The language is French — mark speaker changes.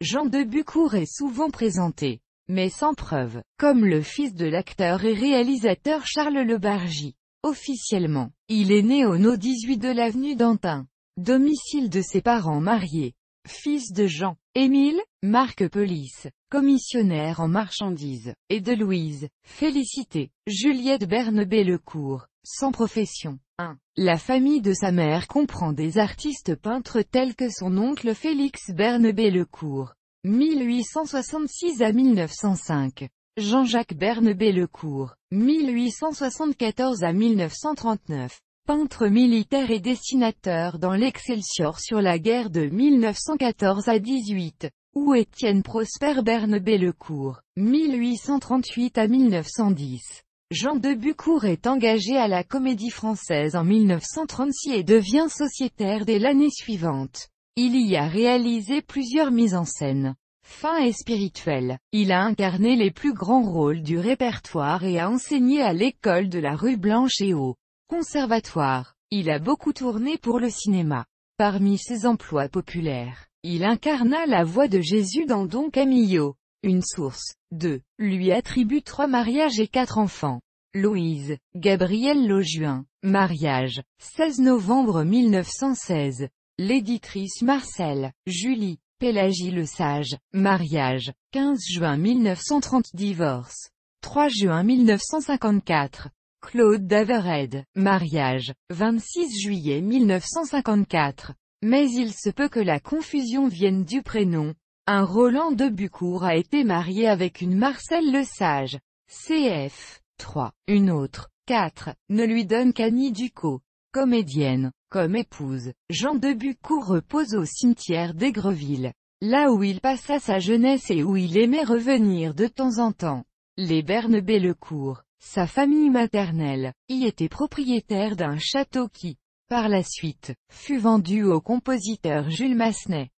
Speaker 1: Jean de Bucourt est souvent présenté, mais sans preuve, comme le fils de l'acteur et réalisateur Charles Lebargy. Officiellement, il est né au No 18 de l'avenue d'Antin, domicile de ses parents mariés, fils de Jean, Émile, Marc Pelisse, commissionnaire en marchandises, et de Louise, Félicité, Juliette Bernabé lecourt sans profession. La famille de sa mère comprend des artistes peintres tels que son oncle Félix Bernabé Lecourt. 1866 à 1905. Jean-Jacques Bernabé Lecourt, 1874 à 1939, peintre militaire et dessinateur dans l'Excelsior sur la guerre de 1914 à 18, ou Étienne Prosper Bernabé Lecourt, 1838 à 1910, Jean de Bucourt est engagé à la Comédie Française en 1936 et devient sociétaire dès l'année suivante. Il y a réalisé plusieurs mises en scène. Fin et spirituel, Il a incarné les plus grands rôles du répertoire et a enseigné à l'école de la rue Blanche et au conservatoire. Il a beaucoup tourné pour le cinéma. Parmi ses emplois populaires, il incarna la voix de Jésus dans Don Camillo. Une source, 2, lui attribue trois mariages et quatre enfants. Louise, Gabrielle Lojuin, mariage, 16 novembre 1916. L'éditrice Marcel, Julie, Pélagie Le Sage, mariage, 15 juin 1930 divorce, 3 juin 1954. Claude Davered, mariage, 26 juillet 1954. Mais il se peut que la confusion vienne du prénom. Un Roland de Bucourt a été marié avec une Marcel Le Sage. CF 3. Une autre, 4, ne lui donne qu'Annie Ducot. Comédienne, comme épouse, Jean de Bucourt repose au cimetière d'Aigreville. Là où il passa sa jeunesse et où il aimait revenir de temps en temps. Les berne le sa famille maternelle, y était propriétaire d'un château qui, par la suite, fut vendu au compositeur Jules Massenet.